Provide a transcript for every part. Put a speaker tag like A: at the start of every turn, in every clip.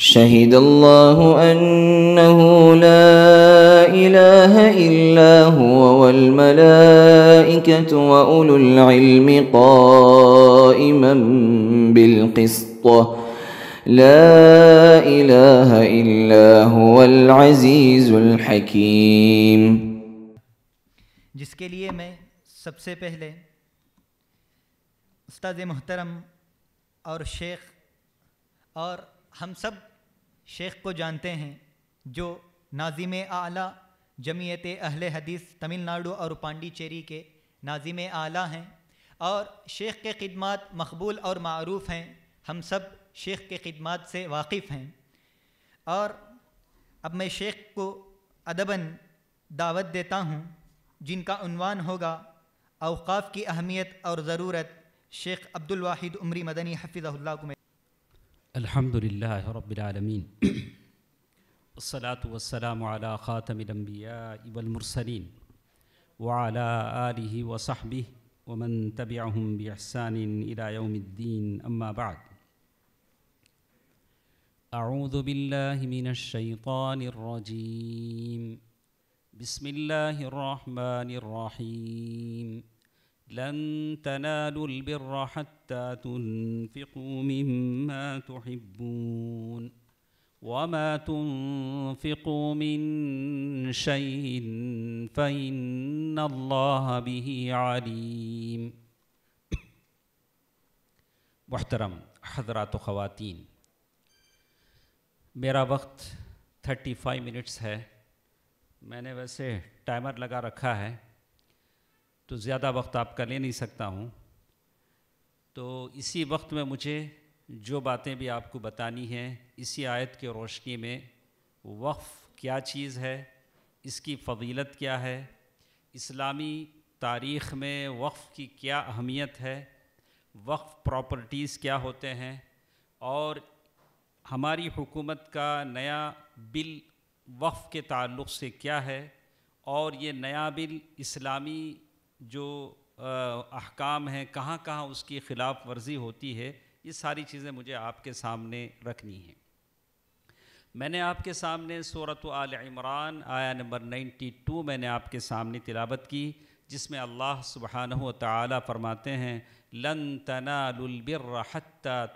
A: شهد الله أنه لا إله إلا هو والملائكة وأولو العلم قائما بالقسط لا إله إلا هو العزيز الحكيم لئے میں سب سے پہلے استاذ محترم اور شیخ اور ہم سب शेख को जानते हैं जो नाजिम आला जमीयत अहल हदीस तमिलनाडु और पांडिचेरी के नाजिम आला हैं और शेख के खिदमत मकबूल और मरूफ हैं हम सब शेख के खिदमत से वाकिफ़ हैं और अब मैं शेख को अदबन दावत देता हूँ जिनका उनवान होगा अवकाफ़ की अहमियत और ज़रूरत शेख अब्दुल वाहिद उमरी मदनी हफिज़ल्ला को الحمد لله رب العالمين الصلاة والسلام على خاتم الأنبياء والمرسلين وعلى آله وصحبه ومن تبعهم بإحسان إلى يوم الدين أما بعد أعوذ بالله من الشيطان الرجيم بسم الله الرحمن الرحيم لن تنالوا البر حتى تنفقوا مما تحبون وما تنفقوا من شيء فان الله به عليم محترم حضرات و خواتین میرا وقت 35 منٹس ہے میں نے ویسے ٹائمر لگا رکھا ہے तो ज़्यादा वक्त आपका ले नहीं सकता हूँ तो इसी वक्त में मुझे जो बातें भी आपको बतानी हैं इसी आयत की रोशनी में वक्फ़ क्या चीज़ है इसकी फ़वीलत क्या है इस्लामी तारीख़ में वक्फ़ की क्या अहमियत है वक्फ़ प्रॉपर्टीज़ क्या होते हैं और हमारी हुकूमत का नया बिल वक्फ़ के ताल्लुक़ से क्या है और ये नया बिल इस्लामी जो अहकाम हैं कहाँ कहाँ उसकी ख़िलाफ़ वर्जी होती है ये सारी चीज़ें मुझे आपके सामने रखनी हैं मैंने आपके सामने सूरत आल इमरान आया नंबर 92 मैंने आपके सामने तिलावत की जिसमें अल्लाह सुबहान तरमाते फरमाते हैं लन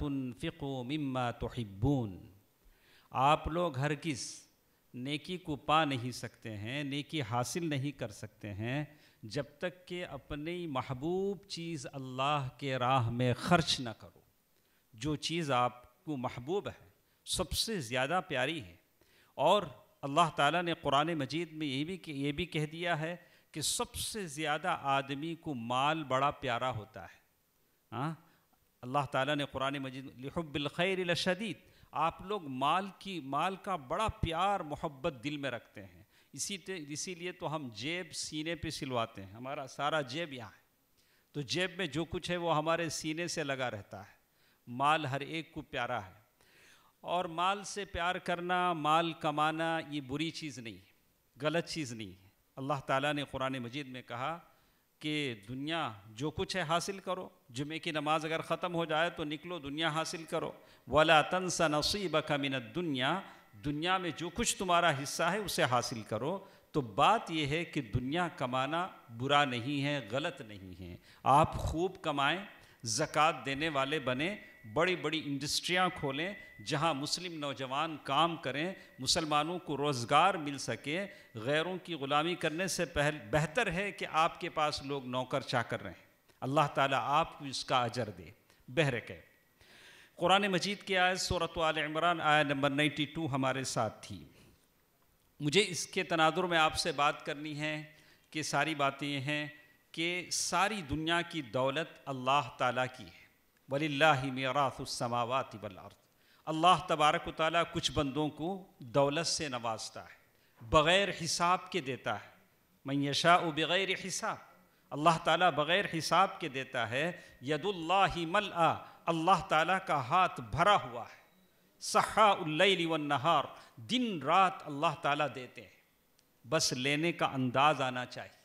A: तुन फिको मम्मा तोहिबून आप लोग हरगिज़ नेकी को पा नहीं सकते हैं नेकी हासिल नहीं कर सकते हैं जब तक कि अपनी महबूब चीज़ अल्लाह के राह में ख़र्च ना करो जो चीज़ आपको महबूब है सबसे ज़्यादा प्यारी है और अल्लाह ताला ने कुरान मजीद में ये भी ये भी कह दिया है कि सबसे ज़्यादा आदमी को माल बड़ा प्यारा होता है हाँ अल्लाह ताला ने कुरान मजीद लिहबिलखैर शदीद आप लोग माल की माल का बड़ा प्यार मोहब्बत दिल में रखते हैं इसी इसीलिए तो हम जेब सीने पे सिलवाते हैं हमारा सारा जेब यहाँ है तो जेब में जो कुछ है वो हमारे सीने से लगा रहता है माल हर एक को प्यारा है और माल से प्यार करना माल कमाना ये बुरी चीज़ नहीं है गलत चीज़ नहीं है अल्लाह ताला ने कुरान मजीद में कहा कि दुनिया जो कुछ है हासिल करो जुमे की नमाज़ अगर ख़त्म हो जाए तो निकलो दुनिया हासिल करो वला तनसा नसीब मिनत दुनिया दुनिया में जो कुछ तुम्हारा हिस्सा है उसे हासिल करो तो बात यह है कि दुनिया कमाना बुरा नहीं है गलत नहीं है आप खूब कमाएं ज़क़़त देने वाले बने बड़ी बड़ी इंडस्ट्रियां खोलें जहां मुस्लिम नौजवान काम करें मुसलमानों को रोज़गार मिल सके गैरों की ग़ुलामी करने से पहल बेहतर है कि आपके पास लोग नौकर चाकर रहें अल्लाह ताला आपको इसका अजर दे बहर है कुरान मजीद की आयत सूरत इमरान आया नंबर 92 हमारे साथ थी मुझे इसके तनादुर में आपसे बात करनी है कि सारी बातें ये हैं कि सारी दुनिया की दौलत अल्लाह ताला की है वली मेरासमावत वर्त अल्लाह तबारक वाली कुछ बंदों को दौलत से नवाजता है बग़ैर हिसाब के देता है मैशा बग़ैर हिसाब अल्लाह ताला बग़ैर हिसाब के देता है यदुल्ला मल आ अल्लाह ताला का हाथ भरा हुआ है सहा उल्लैल नहार दिन रात अल्लाह ताला देते हैं बस लेने का अंदाज आना चाहिए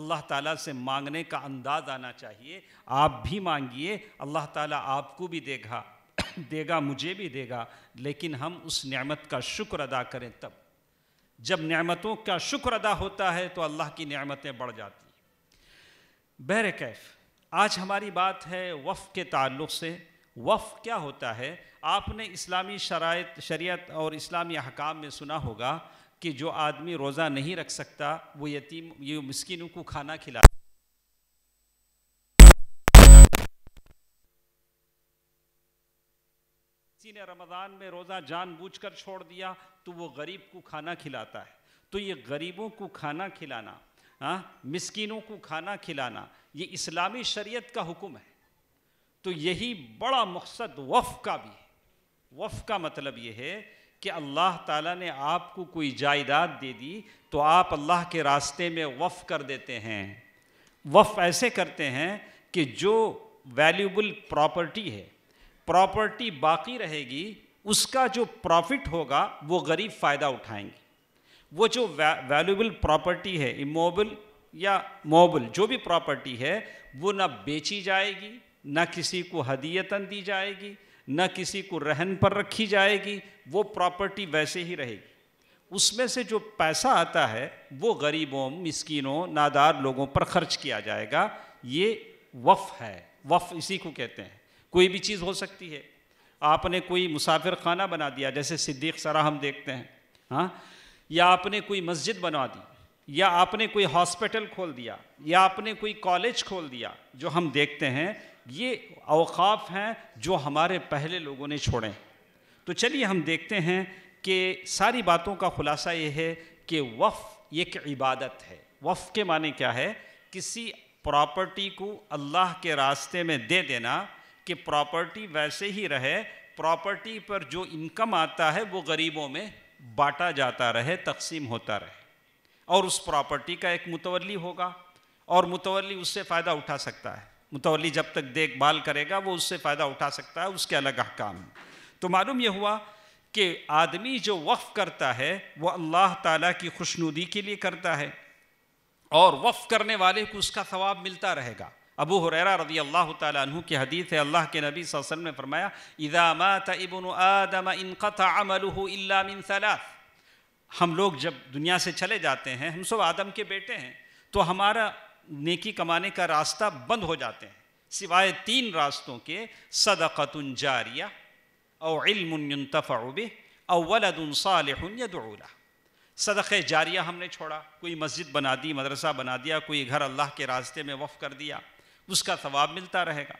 A: अल्लाह ताला से मांगने का अंदाज आना चाहिए आप भी मांगिए अल्लाह ताला आपको भी देगा देगा मुझे भी देगा लेकिन हम उस नेमत का शुक्र अदा करें तब जब नेमतों का शुक्र अदा होता है तो अल्लाह की नेमतें बढ़ जाती हैं बहर कैफ़ आज हमारी बात है वफ़ के ताल्लुक से वफ़ क्या होता है आपने इस्लामी शरात शरीयत और इस्लामी अहकाम में सुना होगा कि जो आदमी रोज़ा नहीं रख सकता वो यतीम ये मस्किनों को खाना खिला किसी ने रमज़ान में रोज़ा जानबूझकर छोड़ दिया तो वो गरीब को खाना खिलाता है तो ये गरीबों को खाना खिलाना हाँ मिसकिनों को खाना खिलाना ये इस्लामी शरीयत का हुक्म है तो यही बड़ा मकसद वफ़ का भी है वफ़ का मतलब ये है कि अल्लाह ताला ने आपको कोई जायदाद दे दी तो आप अल्लाह के रास्ते में वफ़ कर देते हैं वफ़ ऐसे करते हैं कि जो वैल्यूबल प्रॉपर्टी है प्रॉपर्टी बाकी रहेगी उसका जो प्रॉफिट होगा वो गरीब फ़ायदा उठाएंगे वो जो वैल्यूबल प्रॉपर्टी है इमोबल या मोबल जो भी प्रॉपर्टी है वो ना बेची जाएगी ना किसी को हदीयतन दी जाएगी ना किसी को रहन पर रखी जाएगी वो प्रॉपर्टी वैसे ही रहेगी उसमें से जो पैसा आता है वो गरीबों मिसकिनों नादार लोगों पर खर्च किया जाएगा ये वफ़ है वफ़ इसी को कहते हैं कोई भी चीज़ हो सकती है आपने कोई मुसाफिर खाना बना दिया जैसे सिद्दीक सरा हम देखते हैं हाँ या आपने कोई मस्जिद बनवा दी या आपने कोई हॉस्पिटल खोल दिया या आपने कोई कॉलेज खोल दिया जो हम देखते हैं ये अवकाफ हैं जो हमारे पहले लोगों ने छोड़े तो चलिए हम देखते हैं कि सारी बातों का खुलासा ये है कि वफ़ एक इबादत है वफ़ के माने क्या है किसी प्रॉपर्टी को अल्लाह के रास्ते में दे देना कि प्रॉपर्टी वैसे ही रहे प्रॉपर्टी पर जो इनकम आता है वो गरीबों में बांटा जाता रहे तकसीम होता रहे और उस प्रॉपर्टी का एक मुतवली होगा और मुतवली उससे फ़ायदा उठा सकता है मुतवली जब तक देखभाल करेगा वो उससे फ़ायदा उठा सकता है उसके अलग अहकाम तो मालूम यह हुआ कि आदमी जो वफ़ करता है वो अल्लाह ताला की खुशनुदी के लिए करता है और वफ़ करने वाले को उसका सवाब मिलता रहेगा अबू हुरैरा रदी अल्लाह तु की हदीत है अल्लाह के नबी वसल्लम ने फरमाया तबन आदम इनक़त सलास हम लोग जब दुनिया से चले जाते हैं हम सब आदम के बेटे हैं तो हमारा नेकी कमाने का रास्ता बंद हो जाते हैं सिवाय तीन रास्तों के सदक़तुन जारिया और इल्मतफ़ाब अवलदन सदक़ जारिया हमने छोड़ा कोई मस्जिद बना दी मदरसा बना दिया कोई घर अल्लाह के रास्ते में वफ़ कर दिया उसका सवाब मिलता रहेगा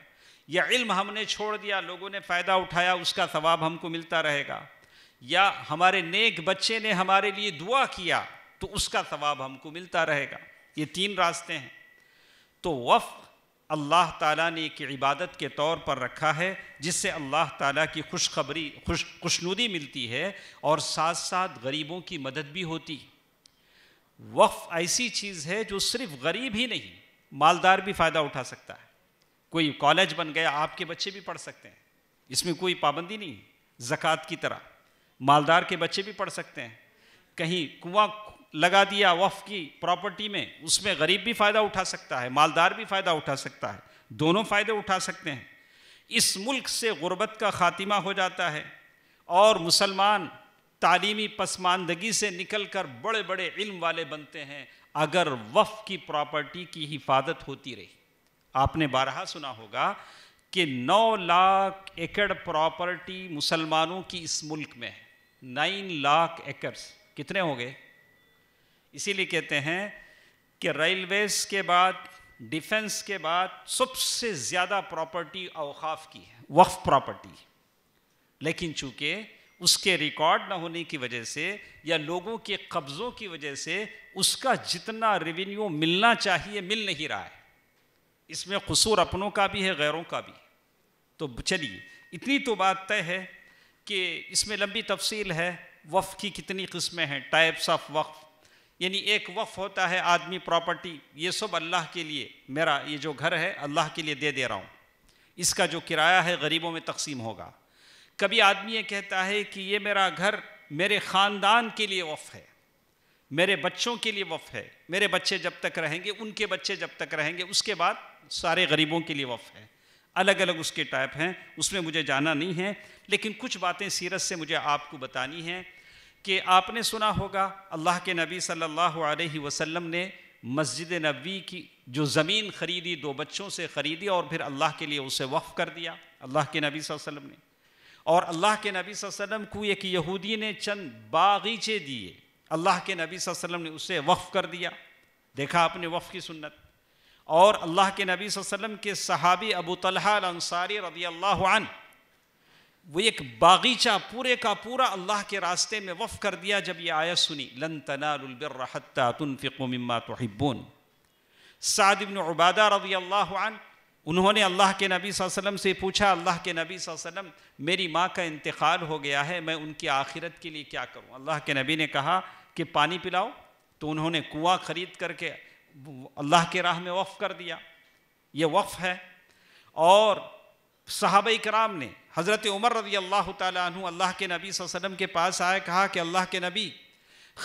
A: या इल्म हमने छोड़ दिया लोगों ने फ़ायदा उठाया उसका सवाब हमको मिलता रहेगा या हमारे नेक बच्चे ने हमारे लिए दुआ किया तो उसका सवाब हमको मिलता रहेगा ये तीन रास्ते हैं तो वफ़ अल्लाह ताला ने एक इबादत के तौर पर रखा है जिससे अल्लाह ताला की खुशखबरी खुश खुशनुदी मिलती है और साथ साथ गरीबों की मदद भी होती है वक्फ़ ऐसी चीज़ है जो सिर्फ गरीब ही नहीं मालदार भी फ़ायदा उठा सकता है कोई कॉलेज बन गया आपके बच्चे भी पढ़ सकते हैं इसमें कोई पाबंदी नहीं जक़ात की तरह मालदार के बच्चे भी पढ़ सकते हैं कहीं कुआं लगा दिया वफ की प्रॉपर्टी में उसमें गरीब भी फ़ायदा उठा सकता है मालदार भी फ़ायदा उठा सकता है दोनों फ़ायदे उठा सकते हैं इस मुल्क से गुर्बत का ख़ात्मा हो जाता है और मुसलमान तालीमी पसमानदगी से निकल कर बड़े बड़े इल्म वाले बनते हैं अगर वफ़ की प्रॉपर्टी की हिफाजत होती रही आपने बारहा सुना होगा कि 9 लाख एकड़ प्रॉपर्टी मुसलमानों की इस मुल्क में है नाइन लाख एकर्स कितने हो गए इसीलिए कहते हैं कि रेलवेज़ के बाद डिफेंस के बाद सबसे ज़्यादा प्रॉपर्टी अवकाफ़ की है वफ प्रॉपर्टी लेकिन चूंकि उसके रिकॉर्ड ना होने की वजह से या लोगों के कब्ज़ों की वजह से उसका जितना रेवेन्यू मिलना चाहिए मिल नहीं रहा है इसमें कसूर अपनों का भी है गैरों का भी तो चलिए इतनी तो बात तय है कि इसमें लंबी तफसील है वफ़ की कितनी किस्में हैं टाइप्स ऑफ वक्फ यानी एक वफ़ होता है आदमी प्रॉपर्टी ये सब अल्लाह के लिए मेरा ये जो घर है अल्लाह के लिए दे दे रहा हूँ इसका जो किराया है गरीबों में तकसीम होगा कभी आदमी ये कहता है कि ये मेरा घर मेरे ख़ानदान के लिए वफ़ है मेरे बच्चों के लिए वफ़ है मेरे बच्चे जब तक रहेंगे उनके बच्चे जब तक रहेंगे उसके बाद सारे गरीबों के लिए वफ़ है अलग अलग उसके टाइप हैं उसमें मुझे जाना नहीं है लेकिन कुछ बातें सीरत से मुझे आपको बतानी हैं कि आपने सुना होगा अल्लाह के नबी सल्लल्लाहु अलैहि वसल्लम ने मस्जिद नबी की जो ज़मीन ख़रीदी दो बच्चों से ख़रीदी और फिर अल्लाह के लिए उसे वफ़ कर दिया अल्लाह के नबी वसल्लम ने और अल्लाह के नबी वसल्लम को एक यहूदी ने चंद बागीचे दिए अल्लाह के नबी वसल्लम ने उसे वफ़ कर दिया देखा अपने वफ़ की सुन्नत और अल्लाह के नबी वसल्लम के सहाबी अबू तलहा अंसारी रदी अल्लाह वो एक बागीचा पूरे का पूरा अल्लाह के रास्ते में वफ़ कर दिया जब ये आयत सुनी लन तनाबिरता तुनफ़िको तो तोहिबून सादिबन उबादा रवी अल्लाह उन्होंने अल्लाह के नबी वसल्लम से पूछा अल्लाह के नबी वसल्लम मेरी माँ का इंतकाल हो गया है मैं उनकी आखिरत के लिए क्या करूँ अल्लाह के नबी ने कहा कि पानी पिलाओ तो उन्होंने कुआं खरीद करके अल्लाह के राह में वफ़ कर दिया ये वफ़ है और साहब कराम ने हज़रत उमर रजी अल्लाह तु अल्लाह के नबी वसल्लम के पास आए कहा कि अल्लाह के नबी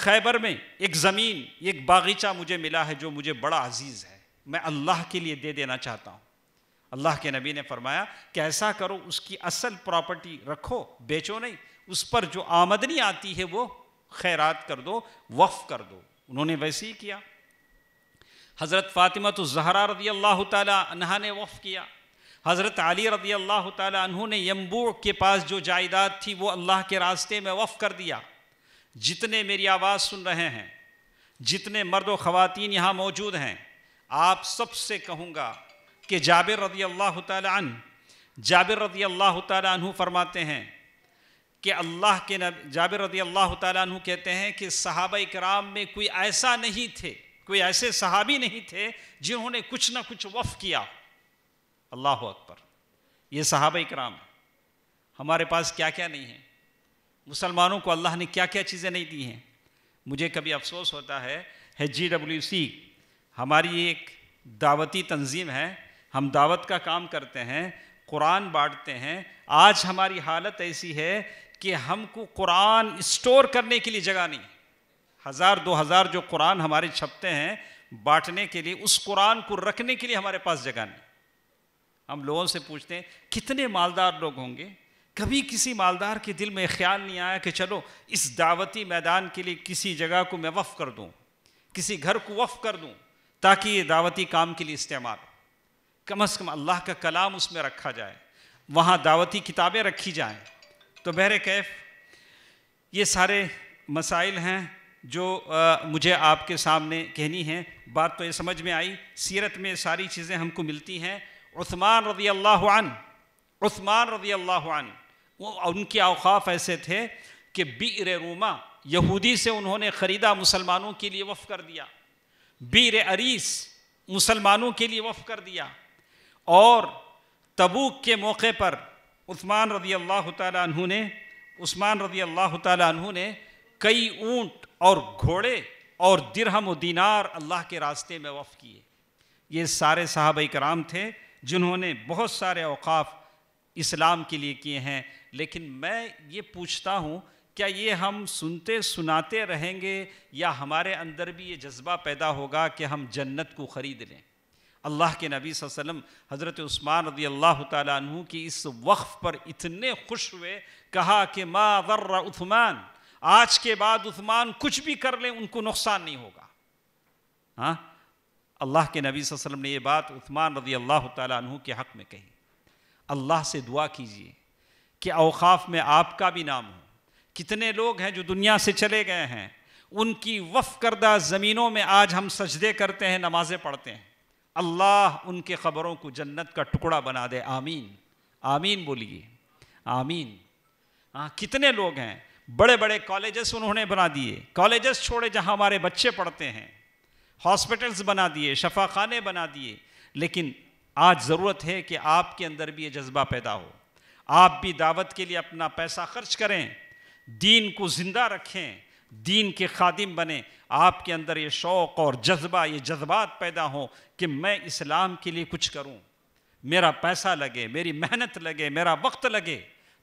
A: खैबर में एक ज़मीन एक बागीचा मुझे मिला है जो मुझे बड़ा अजीज़ है मैं अल्लाह के लिए दे देना चाहता हूँ अल्लाह के नबी ने फरमाया कि ऐसा करो उसकी असल प्रॉपर्टी रखो बेचो नहीं उस पर जो आमदनी आती है वो खैरात कर दो वफ़ कर दो उन्होंने वैसे ही किया हज़रत फ़ातिमा तो जहरा रदी अल्लाह तहा ने वफ़ किया हज़रत अली रदी अल्लाह तहु ने यम्बू के पास जो जायदाद थी वो अल्लाह के रास्ते में वफ़ कर दिया जितने मेरी आवाज़ सुन रहे हैं जितने मर्द व ख़वान यहाँ मौजूद हैं आप सबसे कहूँगा कि जाबिर रदी अल्लाह तन जाबिर रदी अल्लाह तु फरमाते हैं कि अल्लाह के नब जाबिर रदी अल्लाह तु कहते हैं कि सहाब कराम में कोई ऐसा नहीं थे कोई ऐसे सहाबी नहीं थे जिन्होंने कुछ ना कुछ वफ़ किया अल्लाह अकबर ये सहाब कराम हमारे पास क्या क्या नहीं है मुसलमानों को अल्लाह ने क्या क्या चीज़ें नहीं दी हैं मुझे कभी अफसोस होता है है जी डब्ल्यू सी हमारी एक दावती तंजीम है हम दावत का काम करते हैं कुरान बांटते हैं आज हमारी हालत ऐसी है कि हमको कुरान स्टोर करने के लिए जगह नहीं हज़ार दो हज़ार जो कुरान हमारे छपते हैं बांटने के लिए उस कुरान को रखने के लिए हमारे पास जगह नहीं हम लोगों से पूछते हैं कितने मालदार लोग होंगे कभी किसी मालदार के दिल में ख्याल नहीं आया कि चलो इस दावती मैदान के लिए किसी जगह को मैं वफ़ कर दूँ किसी घर को वफ़ कर दूँ ताकि ये दावती काम के लिए इस्तेमाल कम अज़ कम अल्लाह का कलाम उसमें रखा जाए वहाँ दावती किताबें रखी जाएँ तो बहर कैफ ये सारे मसाइल हैं जो आ, मुझे आपके सामने कहनी है बात तो ये समझ में आई सीरत में सारी चीज़ें हमको मिलती हैं उस्मान रजी अल्लाह उस्मान रजी अल्लाह वो उनके अवकाफ़ ऐसे थे कि बीर रोमा यहूदी से उन्होंने ख़रीदा मुसलमानों के लिए वफ़ कर दिया बीर अरीस मुसलमानों के लिए वफ़ कर दिया और तबूक के मौके पर उस्मान रजी अल्लाह तु ने उस्मान रजी अल्लाह तु ने कई ऊंट और घोड़े और दिरहम दीनार अल्लाह के रास्ते में वफ़ किए ये सारे साहब कराम थे जिन्होंने बहुत सारे अवकाफ़ इस्लाम के लिए किए हैं लेकिन मैं ये पूछता हूँ क्या ये हम सुनते सुनाते रहेंगे या हमारे अंदर भी ये जज्बा पैदा होगा कि हम जन्नत को ख़रीद लें अल्लाह के नबी वसल्लम हज़रत उस्मान रदी अल्लाह तु की इस वक्फ़ पर इतने खुश हुए कहा कि माँ वर्र उस्मान आज के बाद उस्मान कुछ भी कर लें उनको नुकसान नहीं होगा हाँ अल्लाह के नबी वसल्लम ने यह बात उस्मान रदी अल्लाह तु के हक़ में कही अल्लाह से दुआ कीजिए कि अवकाफ़ में आपका भी नाम हो कितने लोग हैं जो दुनिया से चले गए हैं उनकी वफ़ करदा ज़मीनों में आज हम सजदे करते हैं नमाज़ें पढ़ते हैं अल्लाह उनके ख़बरों को जन्नत का टुकड़ा बना दे आमीन आमीन बोलिए आमीन हाँ कितने लोग हैं बड़े बड़े कॉलेजेस उन्होंने बना दिए कॉलेजेस छोड़े जहाँ हमारे बच्चे पढ़ते हैं हॉस्पिटल्स बना दिए शफा बना दिए लेकिन आज ज़रूरत है कि आपके अंदर भी ये जज्बा पैदा हो आप भी दावत के लिए अपना पैसा खर्च करें दीन को ज़िंदा रखें दीन के खादिम बने आपके अंदर ये शौक़ और जज्बा ये जज्बात पैदा हो कि मैं इस्लाम के लिए कुछ करूँ मेरा पैसा लगे मेरी मेहनत लगे मेरा वक्त लगे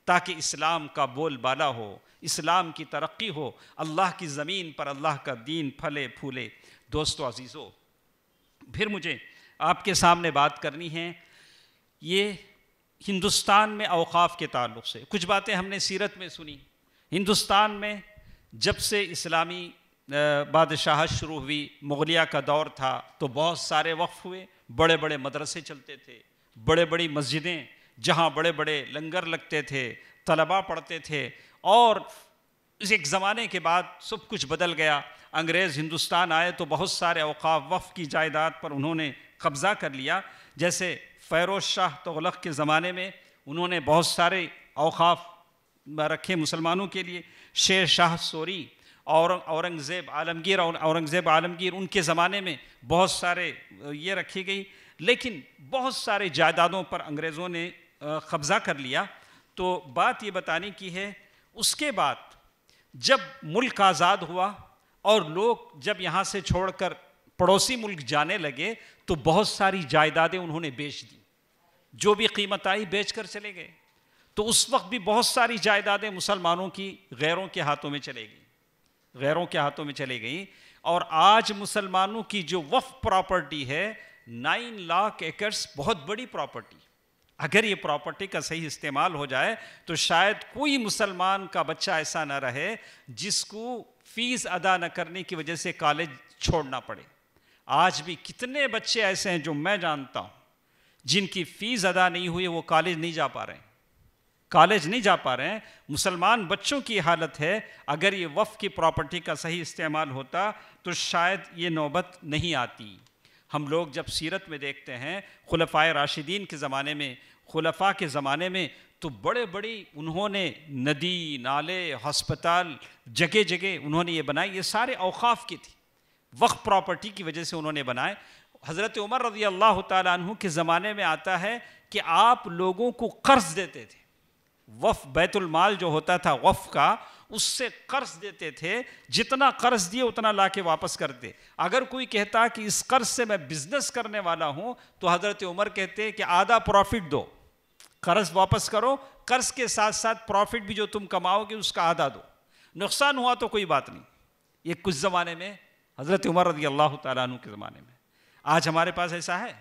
A: ताकि इस्लाम का बोलबाला हो इस्लाम की तरक्की हो अल्लाह की ज़मीन पर अल्लाह का दीन फले फूले दोस्तों अजीज़ों फिर मुझे आपके सामने बात करनी है ये हिंदुस्तान में अवकाफ़ के ताल्लुक से कुछ बातें हमने सीरत में सुनी हिंदुस्तान में जब से इस्लामी बादशाह शुरू हुई मुगलिया का दौर था तो बहुत सारे वक्फ हुए बड़े बड़े मदरसे चलते थे बड़े बड़ी मस्जिदें जहाँ बड़े बड़े लंगर लगते थे तलबा पढ़ते थे और एक ज़माने के बाद सब कुछ बदल गया अंग्रेज़ हिंदुस्तान आए तो बहुत सारे अवकाफ वफ़ की जायदाद पर उन्होंने कब्ज़ा कर लिया जैसे फ़ैरोज़ शाह तगलक के ज़माने में उन्होंने बहुत सारे अवकाफ रखे मुसलमानों के लिए शेर शाह सोरी और औरंगज़ेब आलमगीर और औरंगज़ेब आलमगीर उनके ज़माने में बहुत सारे ये रखी गई लेकिन बहुत सारे जायदादों पर अंग्रेज़ों ने कब्ज़ा कर लिया तो बात ये बताने की है उसके बाद जब मुल्क आज़ाद हुआ और लोग जब यहाँ से छोड़कर पड़ोसी मुल्क जाने लगे तो बहुत सारी जायदादें उन्होंने बेच दी जो भी कीमत आई बेच कर चले गए तो उस वक्त भी बहुत सारी जायदादें मुसलमानों की गैरों के हाथों में चले गई गैरों के हाथों में चले गई और आज मुसलमानों की जो वफ प्रॉपर्टी है नाइन लाख एकर्स बहुत बड़ी प्रॉपर्टी अगर ये प्रॉपर्टी का सही इस्तेमाल हो जाए तो शायद कोई मुसलमान का बच्चा ऐसा ना रहे जिसको फीस अदा न करने की वजह से कॉलेज छोड़ना पड़े आज भी कितने बच्चे ऐसे हैं जो मैं जानता हूं जिनकी फीस अदा नहीं हुई वो कॉलेज नहीं जा पा रहे हैं कॉलेज नहीं जा पा रहे हैं मुसलमान बच्चों की हालत है अगर ये वफ़ की प्रॉपर्टी का सही इस्तेमाल होता तो शायद ये नौबत नहीं आती हम लोग जब सीरत में देखते हैं खुलफा राशिदीन के ज़माने में खुलफा के ज़माने में तो बड़े बड़ी उन्होंने नदी नाले हस्पताल जगह जगह उन्होंने ये बनाए ये सारे अवकाफ की थी वक्फ प्रॉपर्टी की वजह से उन्होंने बनाए हज़रत उमर रज़ी अल्लाह तु के ज़माने में आता है कि आप लोगों को कर्ज़ देते थे वफ बैतुल माल जो होता था वफ का उससे कर्ज देते थे जितना कर्ज दिए उतना ला के वापस करते अगर कोई कहता कि इस कर्ज से मैं बिजनेस करने वाला हूं तो हज़रत उमर कहते कि आधा प्रॉफिट दो कर्ज वापस करो कर्ज के साथ साथ प्रॉफिट भी जो तुम कमाओगे उसका आधा दो नुकसान हुआ तो कोई बात नहीं ये कुछ ज़माने में हज़रत उमर रजी अल्लाह तु के ज़माने में आज हमारे पास ऐसा है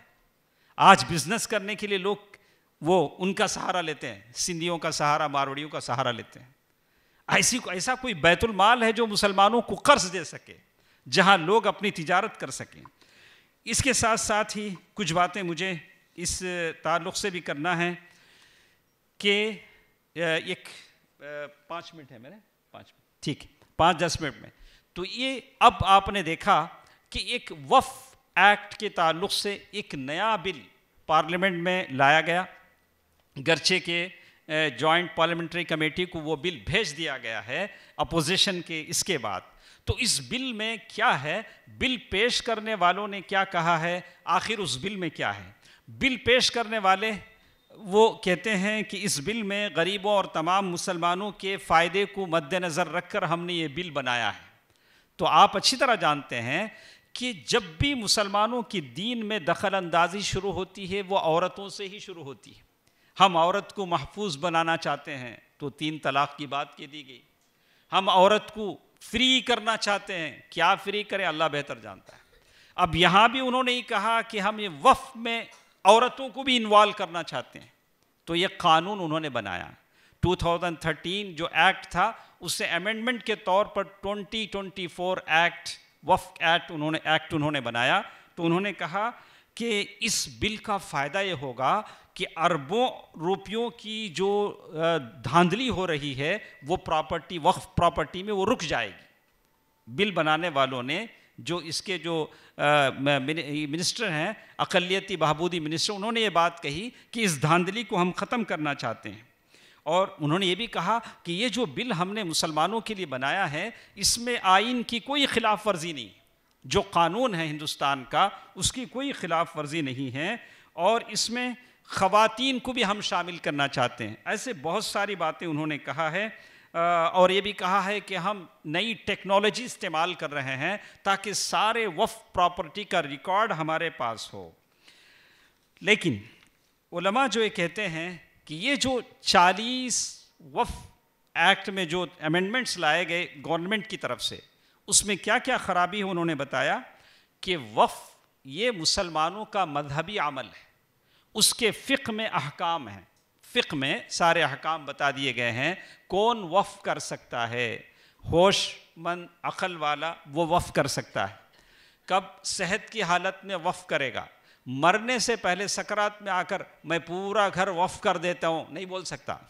A: आज बिजनेस करने के लिए लोग वो उनका सहारा लेते हैं सिंधियों का सहारा मारवाड़ियों का सहारा लेते हैं ऐसी ऐसा कोई बैतुल माल है जो मुसलमानों को कर्ज दे सके जहां लोग अपनी तिजारत कर सकें इसके साथ साथ ही कुछ बातें मुझे इस ताल्लुक़ से भी करना है कि एक पाँच मिनट है मेरे पाँच मिनट ठीक है पाँच दस मिनट में तो ये अब आपने देखा कि एक वफ़ एक्ट के ताल्लुक़ से एक नया बिल पार्लियामेंट में लाया गया गर्चे के जॉइंट पार्लियामेंट्री कमेटी को वो बिल भेज दिया गया है अपोजिशन के इसके बाद तो इस बिल में क्या है बिल पेश करने वालों ने क्या कहा है आखिर उस बिल में क्या है बिल पेश करने वाले वो कहते हैं कि इस बिल में गरीबों और तमाम मुसलमानों के फ़ायदे को मद्देनज़र रखकर हमने ये बिल बनाया है तो आप अच्छी तरह जानते हैं कि जब भी मुसलमानों की दीन में दखल अंदाजी शुरू होती है वो औरतों से ही शुरू होती है हम औरत को महफूज बनाना चाहते हैं तो तीन तलाक़ की बात की दी गई हम औरत को फ्री करना चाहते हैं क्या फ्री करें अल्लाह बेहतर जानता है अब यहां भी उन्होंने ही कहा कि हम ये वफ में औरतों को भी इन्वॉल्व करना चाहते हैं तो ये कानून उन्होंने बनाया 2013 जो एक्ट था उससे अमेंडमेंट के तौर पर 2024 एक्ट वफ एक्ट उन्होंने एक्ट उन्होंने बनाया तो उन्होंने कहा कि इस बिल का फ़ायदा ये होगा कि अरबों रुपयों की जो धांधली हो रही है वो प्रॉपर्टी वक्फ प्रॉपर्टी में वो रुक जाएगी बिल बनाने वालों ने जो इसके जो मिनिस्टर हैं अकलीती बहबूदी मिनिस्टर उन्होंने ये बात कही कि इस धांधली को हम ख़त्म करना चाहते हैं और उन्होंने ये भी कहा कि ये जो बिल हमने मुसलमानों के लिए बनाया है इसमें आइन की कोई खिलाफ वर्जी नहीं जो कानून है हिंदुस्तान का उसकी कोई खिलाफ वर्जी नहीं है और इसमें ख़वातीन को भी हम शामिल करना चाहते हैं ऐसे बहुत सारी बातें उन्होंने कहा है और ये भी कहा है कि हम नई टेक्नोलॉजी इस्तेमाल कर रहे हैं ताकि सारे वफ प्रॉपर्टी का रिकॉर्ड हमारे पास हो लेकिन उलमा जो ये कहते हैं कि ये जो 40 वफ एक्ट में जो अमेंडमेंट्स लाए गए गवर्नमेंट की तरफ से उसमें क्या क्या ख़राबी है उन्होंने बताया कि वफ़ ये मुसलमानों का मजहबी अमल है उसके फ़िक में अहकाम हैं फ़िक में सारे अहकाम बता दिए गए हैं कौन वफ़ कर सकता है होशमंद अक़ल वाला वो वफ़ कर सकता है कब सेहत की हालत में वफ़ करेगा मरने से पहले सकरात में आकर मैं पूरा घर वफ़ कर देता हूँ नहीं बोल सकता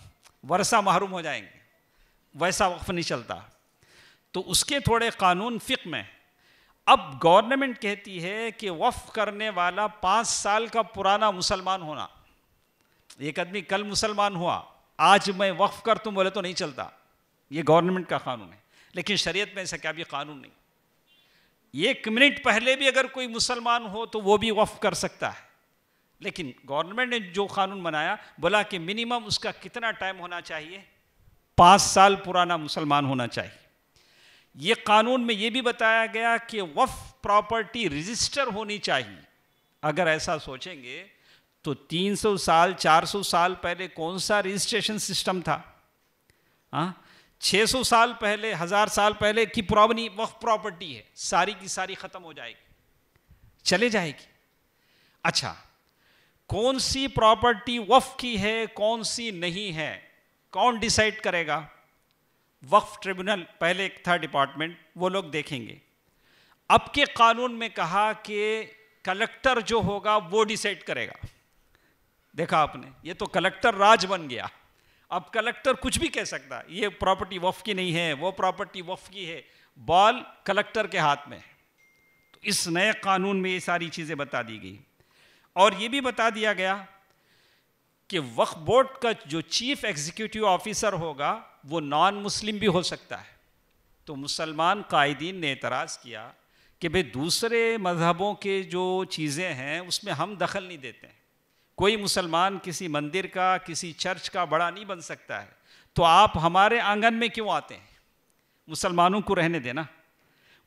A: वर्षा महरूम हो जाएंगे वैसा वक्फ नहीं चलता तो उसके थोड़े कानून फ़िक में अब गवर्नमेंट कहती है कि वफ़ करने वाला पांच साल का पुराना मुसलमान होना एक आदमी कल मुसलमान हुआ आज मैं वफ़ कर तुम बोले तो नहीं चलता ये गवर्नमेंट का कानून है लेकिन शरीयत में ऐसा क्या भी कानून नहीं एक मिनट पहले भी अगर कोई मुसलमान हो तो वो भी वफ़ कर सकता है लेकिन गवर्नमेंट ने जो कानून बनाया बोला कि मिनिमम उसका कितना टाइम होना चाहिए पांच साल पुराना मुसलमान होना चाहिए ये कानून में ये भी बताया गया कि वफ प्रॉपर्टी रजिस्टर होनी चाहिए अगर ऐसा सोचेंगे तो 300 साल 400 साल पहले कौन सा रजिस्ट्रेशन सिस्टम था हाँ 600 साल पहले हज़ार साल पहले की पुरानी वफ प्रॉपर्टी है सारी की सारी ख़त्म हो जाएगी चले जाएगी अच्छा कौन सी प्रॉपर्टी वफ की है कौन सी नहीं है कौन डिसाइड करेगा वक्फ ट्रिब्यूनल पहले एक था डिपार्टमेंट वो लोग देखेंगे अब के कानून में कहा कि कलेक्टर जो होगा वो डिसाइड करेगा देखा आपने ये तो कलेक्टर राज बन गया अब कलेक्टर कुछ भी कह सकता ये प्रॉपर्टी वफ की नहीं है वो प्रॉपर्टी वफ की है बॉल कलेक्टर के हाथ में है तो इस नए कानून में ये सारी चीज़ें बता दी गई और ये भी बता दिया गया कि वक्फ बोर्ड का जो चीफ एग्जीक्यूटिव ऑफिसर होगा वो नॉन मुस्लिम भी हो सकता है तो मुसलमान कायदीन ने एतराज़ किया कि भाई दूसरे मजहबों के जो चीज़ें हैं उसमें हम दखल नहीं देते हैं कोई मुसलमान किसी मंदिर का किसी चर्च का बड़ा नहीं बन सकता है तो आप हमारे आंगन में क्यों आते हैं मुसलमानों को रहने देना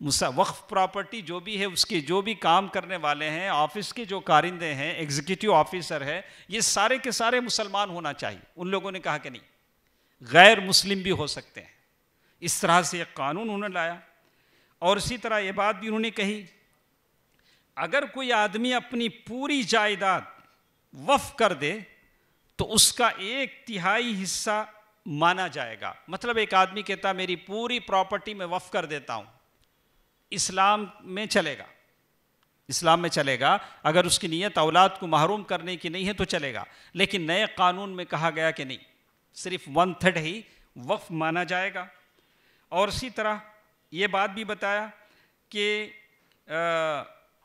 A: मुसा वक्फ प्रॉपर्टी जो भी है उसके जो भी काम करने वाले हैं ऑफिस के जो कारिंदे हैं एग्जीक्यूटिव ऑफिसर है ये सारे के सारे मुसलमान होना चाहिए उन लोगों ने कहा कि नहीं गैर मुस्लिम भी हो सकते हैं इस तरह से एक कानून उन्होंने लाया और इसी तरह ये बात भी उन्होंने कही अगर कोई आदमी अपनी पूरी जायदाद वफ कर दे तो उसका एक तिहाई हिस्सा माना जाएगा मतलब एक आदमी कहता मेरी पूरी प्रॉपर्टी में वफ कर देता हूँ इस्लाम में चलेगा इस्लाम में चलेगा अगर उसकी नीयत औलाद को महरूम करने की नहीं है तो चलेगा लेकिन नए कानून में कहा गया कि नहीं सिर्फ वन थर्ड ही वक्फ माना जाएगा और इसी तरह ये बात भी बताया कि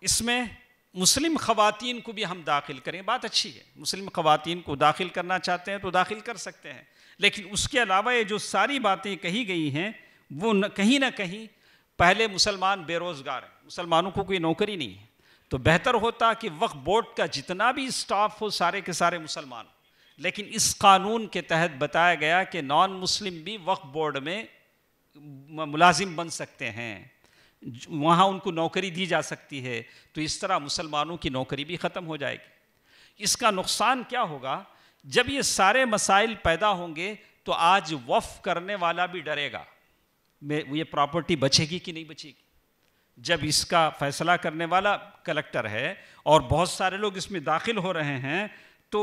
A: इसमें मुस्लिम ख़वातीन को भी हम दाखिल करें बात अच्छी है मुस्लिम ख़वातीन को दाखिल करना चाहते हैं तो दाखिल कर सकते हैं लेकिन उसके अलावा ये जो सारी बातें कही गई हैं वो न, कहीं ना कहीं पहले मुसलमान बेरोज़गार हैं मुसलमानों को कोई नौकरी नहीं है तो बेहतर होता कि वक्फ बोर्ड का जितना भी स्टाफ हो सारे के सारे मुसलमान लेकिन इस कानून के तहत बताया गया कि नॉन मुस्लिम भी वक्फ बोर्ड में मुलाजिम बन सकते हैं वहाँ उनको नौकरी दी जा सकती है तो इस तरह मुसलमानों की नौकरी भी ख़त्म हो जाएगी इसका नुकसान क्या होगा जब ये सारे मसाइल पैदा होंगे तो आज वफ़ करने वाला भी डरेगा में ये प्रॉपर्टी बचेगी कि नहीं बचेगी जब इसका फैसला करने वाला कलेक्टर है और बहुत सारे लोग इसमें दाखिल हो रहे हैं तो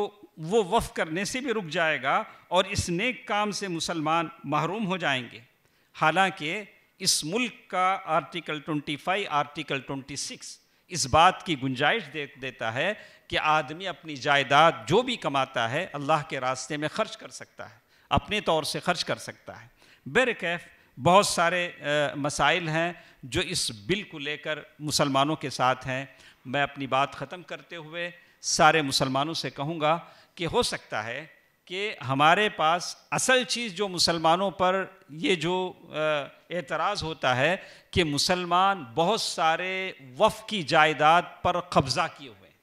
A: वो वफ़ करने से भी रुक जाएगा और इस नेक काम से मुसलमान महरूम हो जाएंगे हालांकि इस मुल्क का आर्टिकल 25 आर्टिकल 26 इस बात की गुंजाइश दे देता है कि आदमी अपनी जायदाद जो भी कमाता है अल्लाह के रास्ते में खर्च कर सकता है अपने तौर से खर्च कर सकता है बेरकैफ़ बहुत सारे मसाइल हैं जो इस बिल को लेकर मुसलमानों के साथ हैं मैं अपनी बात ख़त्म करते हुए सारे मुसलमानों से कहूँगा कि हो सकता है कि हमारे पास असल चीज़ जो मुसलमानों पर ये जो एतराज़ होता है कि मुसलमान बहुत सारे वफ़ की जायदाद पर कब्ज़ा किए हुए हैं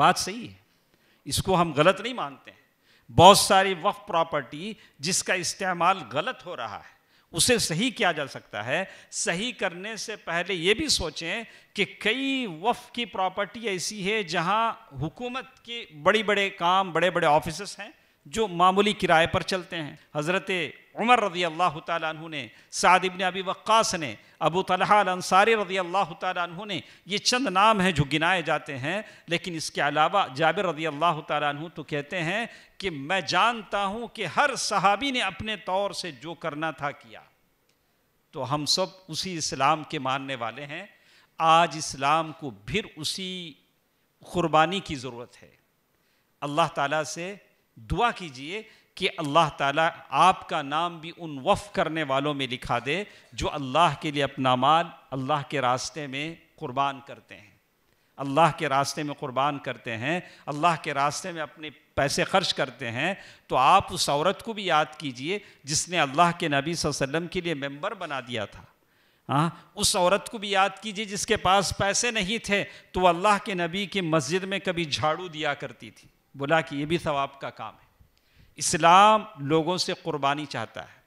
A: बात सही है इसको हम गलत नहीं मानते बहुत सारी वफ़ प्रॉपर्टी जिसका इस्तेमाल गलत हो रहा है उसे सही किया जा सकता है सही करने से पहले ये भी सोचें कि कई वफ़ की प्रॉपर्टी ऐसी है जहां हुकूमत के बड़े बड़े काम बड़े बड़े ऑफिस हैं जो मामूली किराए पर चलते हैं हज़रत उमर रजी अल्लाह तु ने सादिबन अबी वक्स ने अबू तलहा अंसारी रजी अल्लाह तु ने ये चंद नाम हैं जो गिनाए जाते हैं लेकिन इसके अलावा जाबिर रजी अल्लाह तु तो कहते हैं कि मैं जानता हूँ कि हर सहाबी ने अपने तौर से जो करना था किया तो हम सब उसी इस्लाम के मानने वाले हैं आज इस्लाम को फिर उसी क़ुरबानी की ज़रूरत है अल्लाह ताला से दुआ कीजिए कि अल्लाह ताला आपका नाम भी उन वफ़ करने वालों में लिखा दे जो अल्लाह के लिए अपना माल अल्लाह के रास्ते में क़ुरबान करते हैं अल्लाह के रास्ते में क़ुरबान करते हैं अल्लाह के रास्ते में अपने पैसे खर्च करते हैं तो आप उस औरत को भी याद कीजिए जिसने अल्लाह के नबी वसल्लम के लिए मेंबर बना दिया था हाँ उस औरत को भी याद कीजिए जिसके पास पैसे नहीं थे तो अल्लाह के नबी की मस्जिद में कभी झाड़ू दिया करती थी बोला कि ये भी सवाब का काम है इस्लाम लोगों से क़ुरबानी चाहता है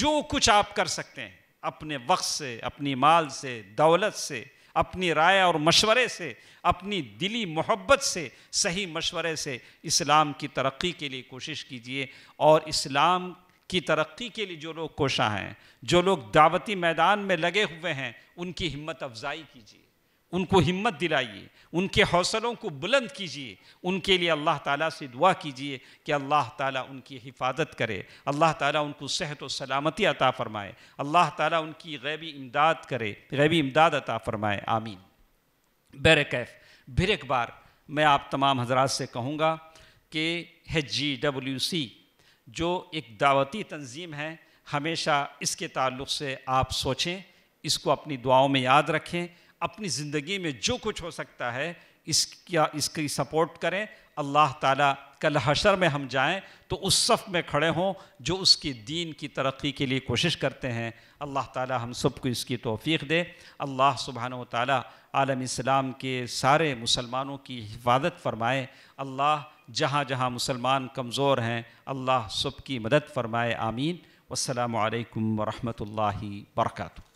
A: जो कुछ आप कर सकते हैं अपने वक्त से अपनी माल से दौलत से अपनी राय और मशवरे से अपनी दिली मोहब्बत से सही मशवरे से इस्लाम की तरक्की के लिए कोशिश कीजिए और इस्लाम की तरक्की के लिए जो लोग कोशा हैं जो लोग दावती मैदान में लगे हुए हैं उनकी हिम्मत अफजाई कीजिए उनको हिम्मत दिलाइए उनके हौसलों को बुलंद कीजिए उनके लिए अल्लाह ताला से दुआ कीजिए कि अल्लाह ताला उनकी हिफाजत करे अल्लाह ताला उनको सेहत व सलामती अता फ़रमाए अल्लाह ताला उनकी गैबी इमदाद करे गैबी इमदाद अता फ़रमाए आमीन बर कैफ फिर एक बार मैं आप तमाम हजरात से कहूँगा कि एच जी डब्ल्यू सी जो एक दावती तंजीम है हमेशा इसके ताल्लुक़ से आप सोचें इसको अपनी दुआओं में याद रखें अपनी ज़िंदगी में जो कुछ हो सकता है क्या इसकी सपोर्ट करें अल्लाह ताला कल हशर में हम जाएं तो उस सफ़ में खड़े हों जो उसकी दीन की तरक्की के लिए कोशिश करते हैं अल्लाह ताला हम सबको इसकी तोफ़ी दे अल्लाह सुबहान ताली आलम इस्लाम के सारे मुसलमानों की हिफाजत फरमाए अल्लाह जहाँ जहाँ मुसलमान कमज़ोर हैं अल्लाह सब की मदद फरमाए आमीन वालकम वरहमल वर्का